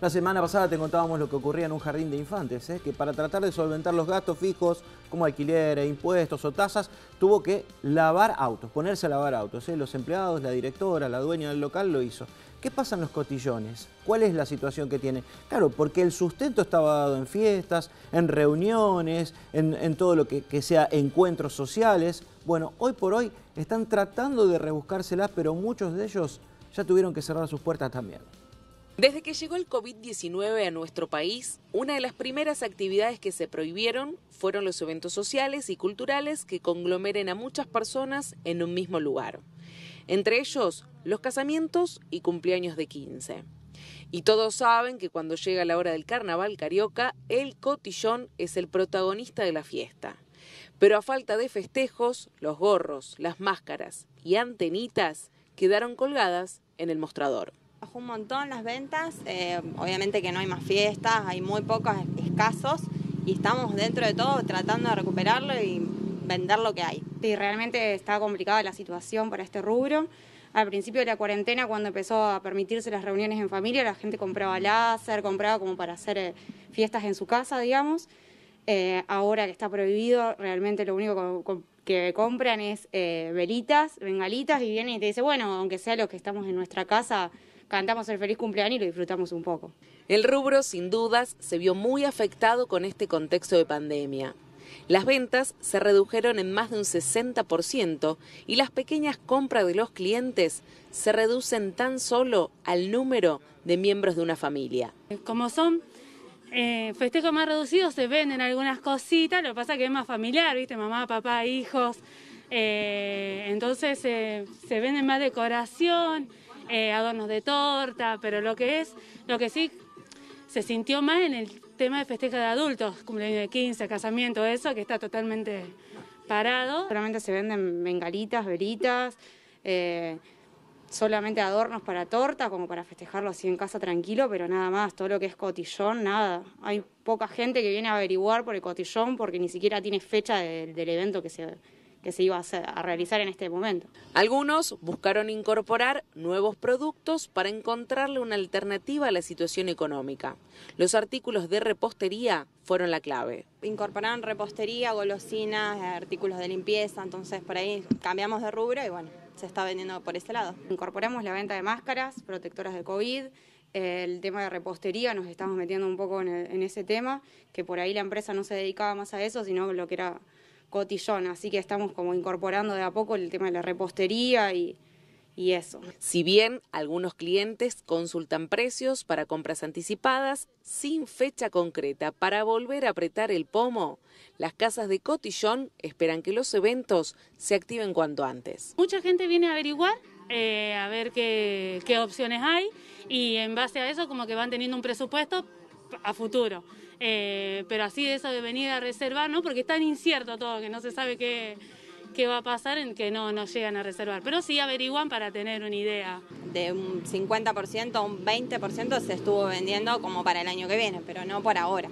La semana pasada te contábamos lo que ocurría en un jardín de infantes, ¿eh? que para tratar de solventar los gastos fijos como alquileres, impuestos o tasas, tuvo que lavar autos, ponerse a lavar autos. ¿eh? Los empleados, la directora, la dueña del local lo hizo. ¿Qué pasa en los cotillones? ¿Cuál es la situación que tiene? Claro, porque el sustento estaba dado en fiestas, en reuniones, en, todo lo que, que sea encuentros sociales. Bueno, hoy por hoy están tratando de rebuscárselas, pero muchos de ellos ya tuvieron que cerrar sus puertas también. Desde que llegó el COVID-19 a nuestro país, una de las primeras actividades que se prohibieron fueron los eventos sociales y culturales que conglomeren a muchas personas en un mismo lugar. Entre ellos, los casamientos y cumpleaños de 15. Y todos saben que cuando llega la hora del carnaval carioca, el cotillón es el protagonista de la fiesta. Pero a falta de festejos, los gorros, las máscaras y antenitas quedaron colgadas en el mostrador. Bajó un montón las ventas, eh, obviamente que no hay más fiestas, hay muy pocas, escasos y estamos dentro de todo tratando de recuperarlo y vender lo que hay. Sí, realmente está complicada la situación para este rubro. Al principio de la cuarentena, cuando empezó a permitirse las reuniones en familia, la gente compraba láser, compraba como para hacer eh, fiestas en su casa, digamos. Eh, ahora que está prohibido, realmente lo único que, compran es velitas, bengalitas, y vienen y te dice bueno, aunque sea los que estamos en nuestra casa, cantamos el feliz cumpleaños y lo disfrutamos un poco. El rubro, sin dudas, se vio muy afectado con este contexto de pandemia. Las ventas se redujeron en más de un 60% y las pequeñas compras de los clientes se reducen tan solo al número de miembros de una familia. Como son eh, festejos más reducidos, se venden algunas cositas, lo que pasa es que es más familiar, ¿viste? Mamá, papá, hijos. Eh, entonces eh, se venden más decoración. Eh, adornos de torta, pero lo que es, lo que sí se sintió más en el tema de festeja de adultos, cumpleaños de 15, casamiento, eso que está totalmente parado. Solamente se venden bengalitas, veritas, eh, solamente adornos para torta, como para festejarlo así en casa tranquilo, pero nada más, todo lo que es cotillón, nada. Hay poca gente que viene a averiguar por el cotillón porque ni siquiera tiene fecha del evento que se que se iba a, realizar en este momento. Algunos buscaron incorporar nuevos productos para encontrarle una alternativa a la situación económica. Los artículos de repostería fueron la clave. Incorporaron repostería, golosinas, artículos de limpieza, entonces por ahí cambiamos de rubro y bueno, se está vendiendo por ese lado. Incorporamos la venta de máscaras, protectoras de COVID, el tema de repostería, nos estamos metiendo un poco en ese tema, que por ahí la empresa no se dedicaba más a eso, sino lo que era cotillón, así que estamos como incorporando de a poco el tema de la repostería y, eso. Si bien algunos clientes consultan precios para compras anticipadas sin fecha concreta para volver a apretar el pomo, las casas de cotillón esperan que los eventos se activen cuanto antes. Mucha gente viene a averiguar eh, a ver qué, opciones hay y en base a eso como que van teniendo un presupuesto a futuro. Eh, pero así de eso de venir a reservar, ¿no? Porque es tan incierto todo que no se sabe qué, va a pasar en que no, no llegan a reservar. Pero sí averiguan para tener una idea. De un 50% a un 20% se estuvo vendiendo como para el año que viene, pero no por ahora.